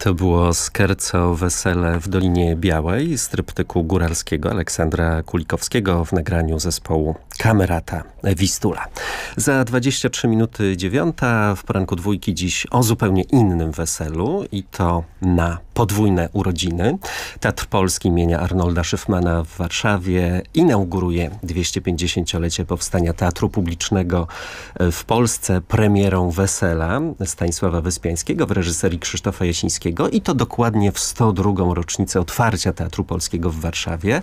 To było Skerco Wesele w Dolinie Białej z tryptyku góralskiego Aleksandra Kulikowskiego w nagraniu zespołu Kamerata Wistula. Za 23 minuty dziewiąta w poranku dwójki dziś o zupełnie innym weselu i to na podwójne urodziny. Teatr Polski imienia Arnolda Szyfmana w Warszawie inauguruje 250-lecie powstania Teatru Publicznego w Polsce premierą Wesela Stanisława Wyspiańskiego w reżyserii Krzysztofa Jasińskiego Polskiego i to dokładnie w 102. rocznicę otwarcia Teatru Polskiego w Warszawie.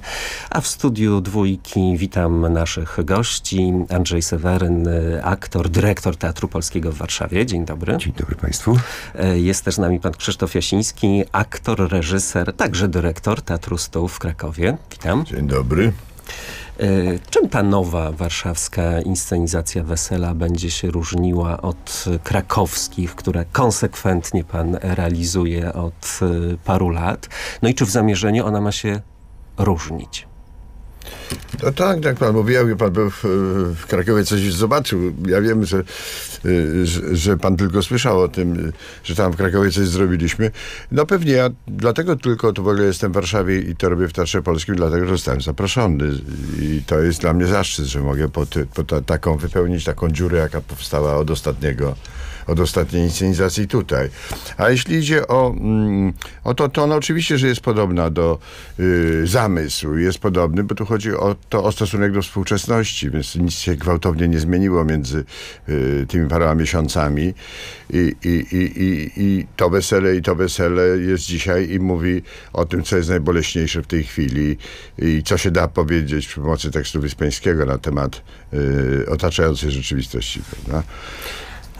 A w studiu dwójki witam naszych gości. Andrzej Seweryn, aktor, dyrektor Teatru Polskiego w Warszawie. Dzień dobry. Dzień dobry Państwu. E, jest też z nami pan Krzysztof Jasiński, aktor, reżyser, także dyrektor Teatru Stół w Krakowie. Witam. Dzień dobry. E, czym ta nowa warszawska inscenizacja wesela będzie się różniła od krakowskich, które konsekwentnie pan realizuje od e, paru lat? No i czy w zamierzeniu ona ma się różnić? No tak, jak pan mówił, jak pan był w, w, Krakowie, coś zobaczył. Ja wiem, że, y, że, że, pan tylko słyszał o tym, że tam w Krakowie coś zrobiliśmy. No pewnie ja dlatego tylko tu w ogóle jestem w Warszawie i to robię w Teatrze Polskim, dlatego, że zostałem zaproszony. I to jest dla mnie zaszczyt, że mogę pod, pod taką wypełnić taką dziurę, jaka powstała od ostatniego od ostatniej inscenizacji tutaj. A jeśli idzie o, mm, o to, to ona oczywiście, że jest podobna do y, zamysłu, jest podobny, bo tu chodzi o to, o stosunek do współczesności, więc nic się gwałtownie nie zmieniło między y, tymi paroma miesiącami I, i, i, i, i to wesele i to wesele jest dzisiaj i mówi o tym, co jest najboleśniejsze w tej chwili i co się da powiedzieć przy pomocy tekstu Wyspiańskiego na temat y, otaczającej rzeczywistości. Prawda?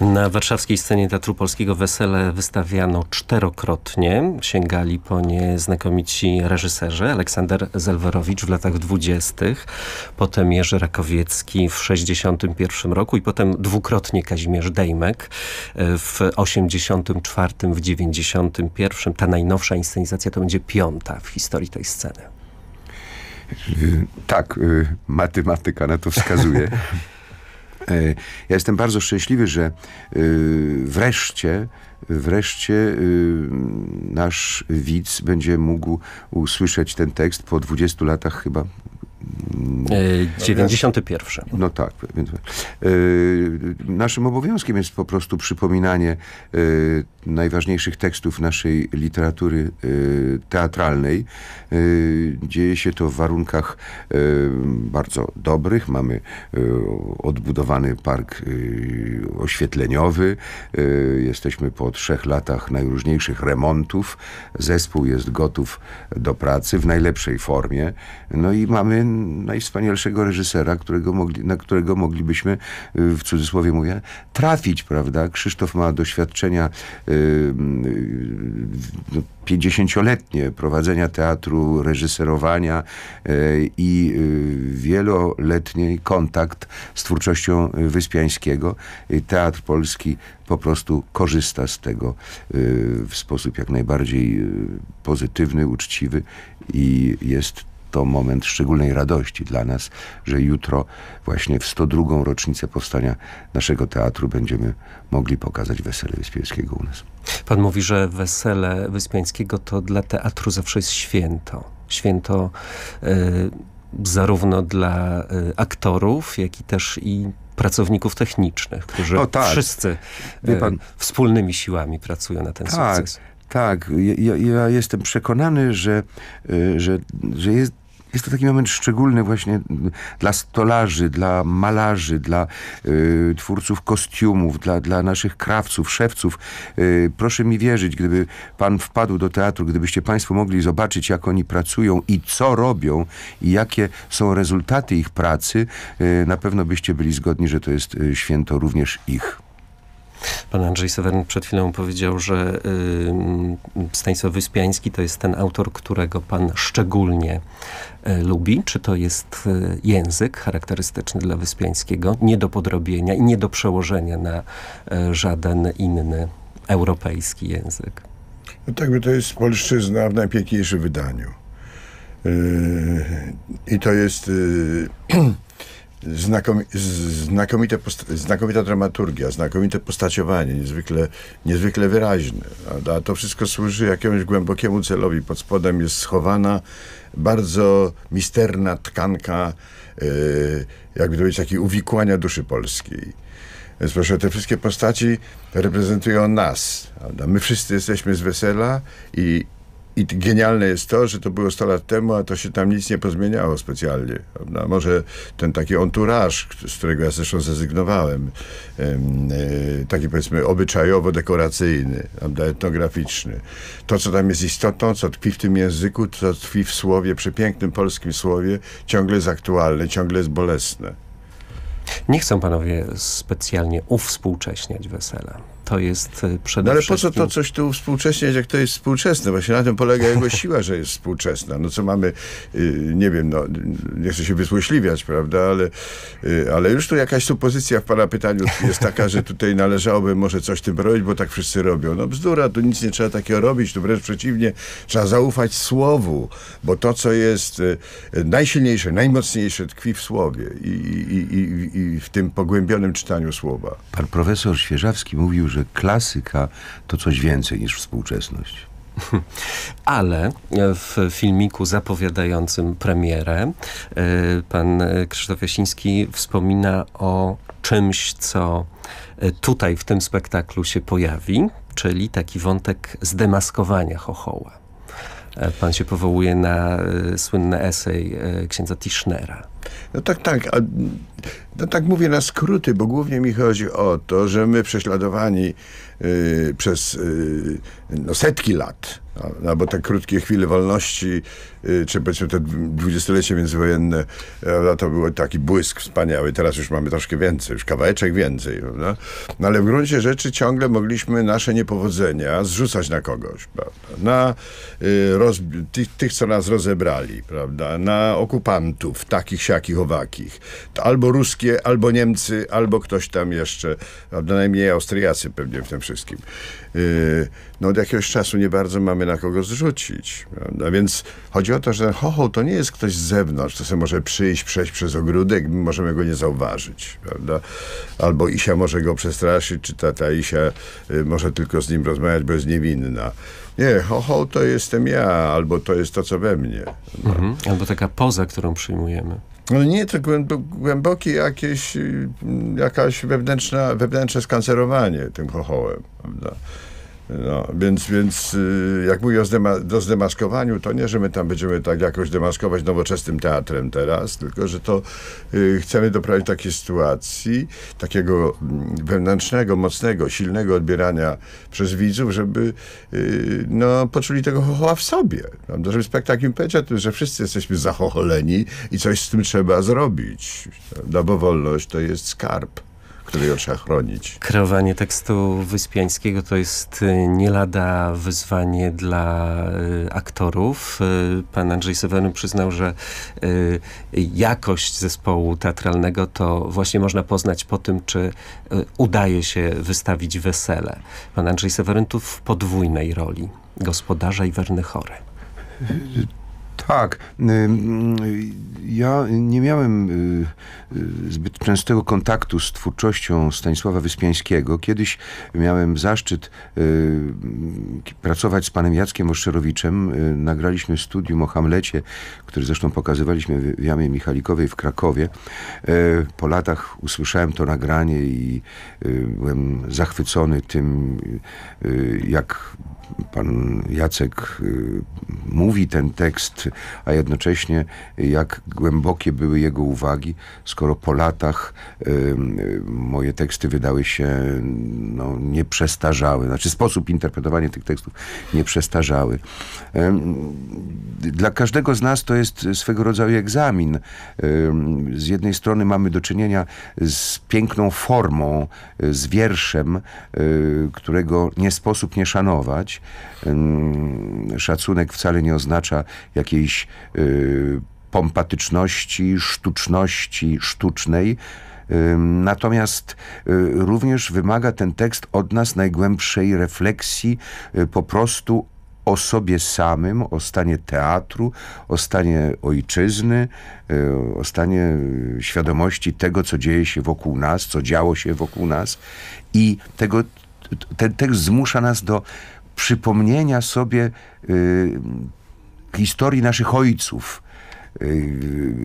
Na warszawskiej scenie Teatru Polskiego Wesele wystawiano czterokrotnie. Sięgali po nie znakomici reżyserzy. Aleksander Zelwerowicz w latach dwudziestych, potem Jerzy Rakowiecki w 61 roku i potem dwukrotnie Kazimierz Dejmek e, w 84, w 91. Ta najnowsza inscenizacja to będzie piąta w historii tej sceny. Y, tak, y, matematyka na to wskazuje. E, ja jestem bardzo szczęśliwy, że e, wreszcie, wreszcie e, nasz widz będzie mógł usłyszeć ten tekst po 20 latach chyba 91. E, no tak. Więc, yy, naszym obowiązkiem jest po prostu przypominanie yy, najważniejszych tekstów naszej literatury yy, teatralnej. dzieje się to w warunkach bardzo dobrych. Mamy odbudowany park oświetleniowy. jesteśmy po trzech latach najróżniejszych remontów. Zespół jest gotów do pracy w najlepszej formie. No i mamy najwspanialszego reżysera, którego mogli, na którego moglibyśmy, y, w cudzysłowie mówię, trafić, prawda? Krzysztof ma doświadczenia y, y, no, pięćdziesięcioletnie prowadzenia teatru, reżyserowania i wieloletni kontakt z twórczością Wyspiańskiego. Teatr Polski po prostu korzysta z tego w sposób jak najbardziej pozytywny, uczciwy i jest to moment szczególnej radości dla nas, że jutro właśnie w 102. rocznicę powstania naszego teatru będziemy mogli pokazać Wesele Wyspiańskiego u nas. Pan mówi, że Wesele Wyspiańskiego to dla teatru zawsze jest święto. Święto y, zarówno dla y, aktorów, jak i też i pracowników technicznych, którzy no, tak. wszyscy y, pan, wspólnymi siłami pracują na ten tak, sukces. Tak, ja, ja jestem przekonany, że, y, że, że jest jest to taki moment szczególny właśnie dla stolarzy, dla malarzy, dla y, twórców kostiumów, dla, dla naszych krawców, szewców. Y, proszę mi wierzyć, gdyby pan wpadł do teatru, gdybyście państwo mogli zobaczyć, jak oni pracują i co robią i jakie są rezultaty ich pracy, y, na pewno byście byli zgodni, że to jest y, święto również ich. Pan Andrzej Seweryn przed chwilą powiedział, że y, Stanisław Wyspiański to jest ten autor, którego pan szczególnie y, lubi. Czy to jest y, język charakterystyczny dla Wyspiańskiego, nie do podrobienia i nie do przełożenia na e, żaden inny europejski język? No tak, bo to jest polszczyzna w najpiękniejszym wydaniu. Y, I to jest y, Znakomi znakomite znakomita dramaturgia, znakomite postaciowanie, niezwykle, niezwykle wyraźne. A, a to wszystko służy jakiemuś głębokiemu celowi. Pod spodem jest schowana bardzo misterna tkanka, yy, to być takiej uwikłania duszy polskiej. Więc proszę, te wszystkie postaci reprezentują nas. Prawda? My wszyscy jesteśmy z wesela i, i genialne jest to, że to było 100 lat temu, a to się tam nic nie pozmieniało specjalnie. Prawda? Może ten taki entourage, z którego ja zresztą zrezygnowałem, e, taki powiedzmy obyczajowo-dekoracyjny, etnograficzny. To, co tam jest istotą, co tkwi w tym języku, co tkwi w słowie, przepięknym polskim słowie, ciągle jest aktualne, ciągle jest bolesne. Nie chcą panowie specjalnie uwspółcześniać wesela to jest e, przede no ale wszystkim... ale po co to coś tu współcześniać, jak to jest współczesne? Właśnie na tym polega jego siła, że jest współczesna. No co mamy, y, nie wiem, no, nie chcę się wysłośliwiać, prawda, ale, y, ale już tu jakaś supozycja w pana pytaniu jest taka, że tutaj należałoby może coś tym robić, bo tak wszyscy robią. No bzdura, tu nic nie trzeba takiego robić, tu wręcz przeciwnie, trzeba zaufać słowu, bo to, co jest y, najsilniejsze, najmocniejsze tkwi w słowie i, i, i, i w tym pogłębionym czytaniu słowa. Pan profesor Świeżawski mówił, że że klasyka to coś więcej niż współczesność. Ale e, w filmiku zapowiadającym premierę e, pan Krzysztof Jasiński wspomina o czymś, co e, tutaj w tym spektaklu się pojawi, czyli taki wątek zdemaskowania chochoła. Pan się powołuje na słynny esej księdza Tischnera. No tak, tak. A, no tak mówię na skróty, bo głównie mi chodzi o to, że my prześladowani y, przez y, no setki lat albo te krótkie chwile wolności, y, czy powiedzmy te dwudziestolecie międzywojenne, to był taki błysk wspaniały. Teraz już mamy troszkę więcej, już kawałeczek więcej, prawda? No ale w gruncie rzeczy ciągle mogliśmy nasze niepowodzenia zrzucać na kogoś, prawda? Na y, roz... tych, tych, co nas rozebrali, prawda? Na okupantów, takich, siakich, owakich. To albo ruskie, albo Niemcy, albo ktoś tam jeszcze, prawda? Najmniej Austriacy pewnie w tym wszystkim. Y, no od jakiegoś czasu nie bardzo mamy na kogo zrzucić. Prawda? Więc chodzi o to, że chochoł to nie jest ktoś z zewnątrz, to sobie może przyjść, przejść przez ogródek, my możemy go nie zauważyć. Prawda? Albo Isia może go przestraszyć, czy ta, ta Isia y, może tylko z nim rozmawiać, bo jest niewinna. Nie, chochoł to jestem ja, albo to jest to, co we mnie. Mhm. Albo taka poza, którą przyjmujemy. No nie, to głębokie jakieś, y, jakaś wewnętrzna, wewnętrzne skancerowanie tym chochołem, prawda? No, więc, więc y, jak mówię o zdema do zdemaskowaniu, to nie, że my tam będziemy tak jakoś demaskować nowoczesnym teatrem teraz, tylko że to y, chcemy doprowadzić do takiej sytuacji, takiego mm, wewnętrznego, mocnego, silnego odbierania przez widzów, żeby y, no, poczuli tego chochoła w sobie. do Żeby spektakl im powiedział, że wszyscy jesteśmy zachocholeni i coś z tym trzeba zrobić. Prawda? Bo wolność to jest skarb którego trzeba chronić. Kreowanie tekstu Wyspiańskiego to jest y, nie lada wyzwanie dla y, aktorów. Y, pan Andrzej Seweryn przyznał, że jakość zespołu teatralnego to właśnie można poznać po tym, czy udaje się wystawić wesele. Pan Andrzej Seweryn tu w podwójnej roli gospodarza i werny chory. Tak. Y, mm, ja nie miałem y, y, zbyt częstego kontaktu z twórczością Stanisława Wyspiańskiego. Kiedyś miałem zaszczyt mm, pracować z panem Jackiem Oszczerowiczem. Nagraliśmy studium o Hamlecie, który zresztą pokazywaliśmy w Jamie Michalikowej w Krakowie. Po latach usłyszałem to nagranie i byłem zachwycony tym, jak pan Jacek mówi ten tekst, pracy, a jednocześnie jak głębokie były jego uwagi, skoro po latach y, moje teksty wydały się no, przestarzały, znaczy sposób interpretowania tych tekstów nieprzestarzały. Y, dla każdego z nas to jest swego rodzaju egzamin. Y, z jednej strony mamy do czynienia z piękną formą, y, z wierszem, y, którego nie sposób nie szanować. Szacunek wcale nie oznacza jakiejś jakiejś y, pompatyczności, sztuczności, sztucznej. Natomiast y, również wymaga ten tekst od nas najgłębszej refleksji y, po prostu o sobie samym, o stanie teatru, o stanie ojczyzny, y, o stanie świadomości tego, co dzieje się wokół nas, co działo się wokół nas. I tego, ten tekst zmusza nas do przypomnienia sobie historii naszych ojców. Y,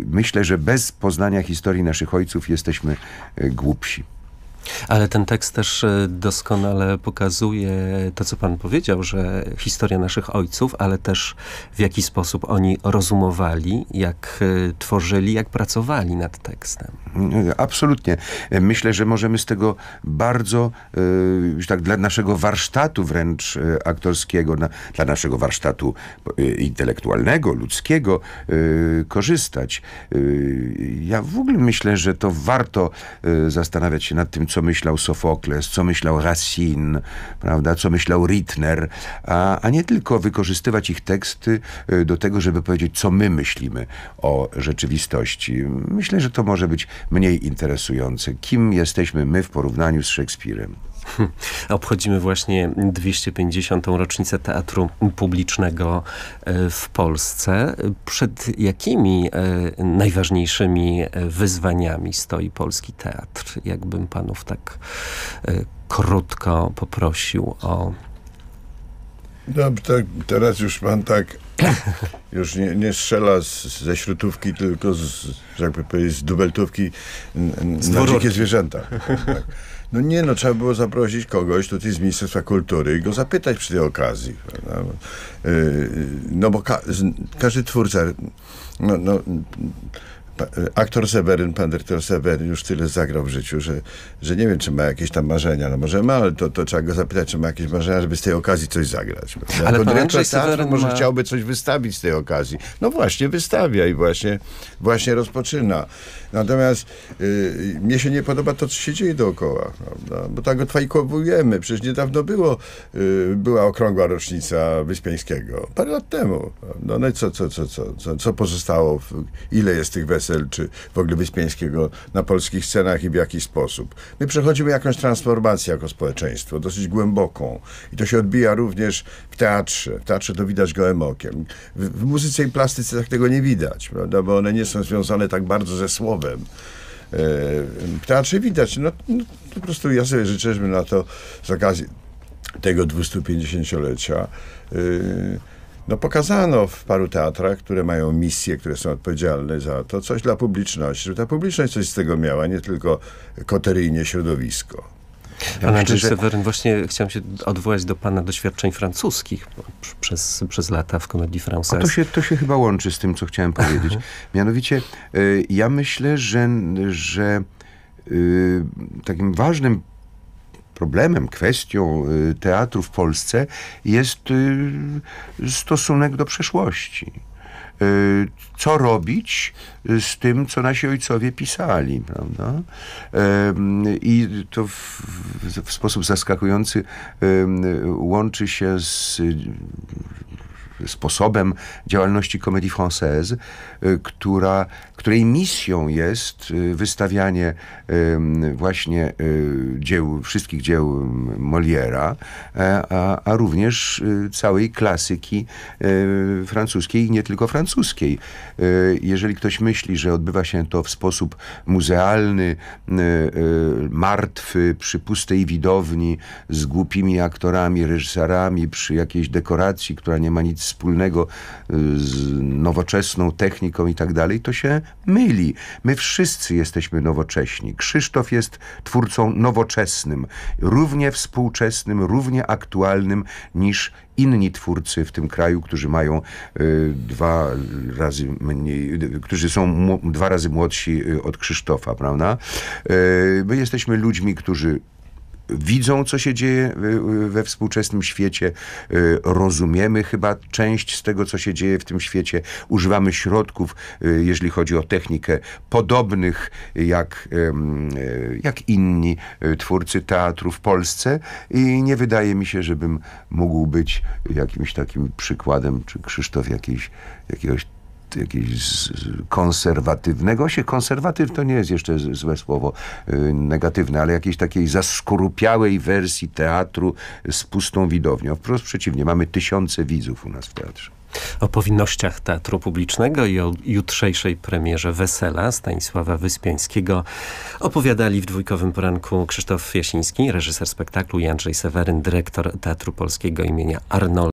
myślę, że bez poznania historii naszych ojców jesteśmy y, głupsi. Ale ten tekst też e, doskonale pokazuje to, co pan powiedział, że historia naszych ojców, ale też w jaki sposób oni rozumowali, jak e, tworzyli, jak pracowali nad tekstem. Absolutnie. Myślę, że możemy z tego bardzo, już e, tak dla naszego warsztatu wręcz aktorskiego, dla naszego warsztatu intelektualnego, ludzkiego korzystać. Ja w ogóle myślę, że to warto zastanawiać się nad tym, co myślał Sofokles, co myślał Racine, prawda, co myślał Rittner, a, a nie tylko wykorzystywać ich teksty y, do tego, żeby powiedzieć, co my myślimy o rzeczywistości. Myślę, że to może być mniej interesujące. Kim jesteśmy my w porównaniu z Szekspirem? Obchodzimy właśnie 250. rocznicę teatru publicznego e, w Polsce. Przed jakimi e, najważniejszymi e, wyzwaniami stoi polski teatr? Jakbym panów tak y, krótko poprosił o... No, tak, teraz już pan tak już nie, nie strzela z, ze śrutówki, tylko z, jakby powiedzieć, z dubeltówki z na dzikie zwierzęta. Tak. No nie, no trzeba było zaprosić kogoś tutaj z Ministerstwa Kultury i go zapytać przy tej okazji. Y, no bo ka każdy twórca, no, no aktor Seweryn, pan dyrektor Seweryn już tyle zagrał w życiu, że, że nie wiem, czy ma jakieś tam marzenia. No może ma, ale to, to trzeba go zapytać, czy ma jakieś marzenia, żeby z tej okazji coś zagrać. Prawda? Ale pan dyrektor teatru może ma... chciałby coś wystawić z tej okazji. No właśnie wystawia i właśnie, właśnie rozpoczyna. Natomiast y, mnie się nie podoba to, co się dzieje dookoła, prawda? bo tak twajkowujemy. Przecież niedawno było, y, była okrągła rocznica Wyspiańskiego, parę lat temu. Prawda? No i co, co, co, co, co, co pozostało? W, ile jest tych wersji? PSL czy w ogóle Wyspiańskiego na polskich scenach i w jaki sposób. My przechodzimy jakąś transformację jako społeczeństwo, dosyć głęboką i to się odbija również w teatrze. W teatrze to widać gołym okiem. W, w muzyce i plastyce tak tego nie widać, prawda, bo one nie są związane tak bardzo ze słowem e, w teatrze widać. No, no, po prostu ja sobie życzę, żeby na to z okazji tego 250-lecia yy, no pokazano w paru teatrach, które mają misje, które są odpowiedzialne za to, coś dla publiczności, ta publiczność coś z tego miała, nie tylko koteryjnie środowisko. Ja Pan Andrzej że... właśnie chciałem się odwołać do Pana doświadczeń francuskich przez, przez lata w komedii francuskiej. To się, to się chyba łączy z tym, co chciałem powiedzieć. Mianowicie, y, ja myślę, że, że y, takim ważnym problemem, kwestią y, teatru w Polsce jest y, stosunek do przeszłości y, co robić z tym, co nasi ojcowie pisali, prawda? I to w, w sposób zaskakujący łączy się z sposobem działalności Comédie Française, y, która, której misją jest y, wystawianie właśnie y, dzieł, wszystkich dzieł Moliera, e, a, a również całej klasyki francuskiej i nie tylko francuskiej. Jeżeli ktoś myśli, że odbywa się to w sposób muzealny, martwy, przy pustej widowni, z głupimi aktorami, reżyserami, przy jakiejś dekoracji, która nie ma nic wspólnego y, z nowoczesną techniką i tak dalej, to się myli. My wszyscy jesteśmy nowocześni. Krzysztof jest twórcą nowoczesnym, równie współczesnym, równie aktualnym niż inni twórcy w tym kraju, którzy mają y, dwa razy mniej, y, którzy są dwa razy młodsi y, od Krzysztofa, prawda? Y, my jesteśmy ludźmi, którzy widzą, co się dzieje y, y, we współczesnym świecie, y, rozumiemy chyba część z tego, co się dzieje w tym świecie, używamy środków, jeżeli chodzi o technikę, podobnych jak, jak inni twórcy teatru w Polsce i nie wydaje mi się, żebym mógł być jakimś takim przykładem, czy Krzysztof jakiejś, jakiegoś jakiegoś konserwatywnego, się konserwatyw to nie jest jeszcze złe słowo y, negatywne, ale jakiejś takiej zaskorupiałej wersji teatru z pustą widownią. Wprost przeciwnie, mamy tysiące widzów u nas w teatrze. O powinnościach Teatru Publicznego i o jutrzejszej premierze Wesela Stanisława Wyspiańskiego opowiadali w dwójkowym poranku Krzysztof Jasiński, reżyser spektaklu i Andrzej Seweryn, dyrektor Teatru Polskiego imienia Arnold.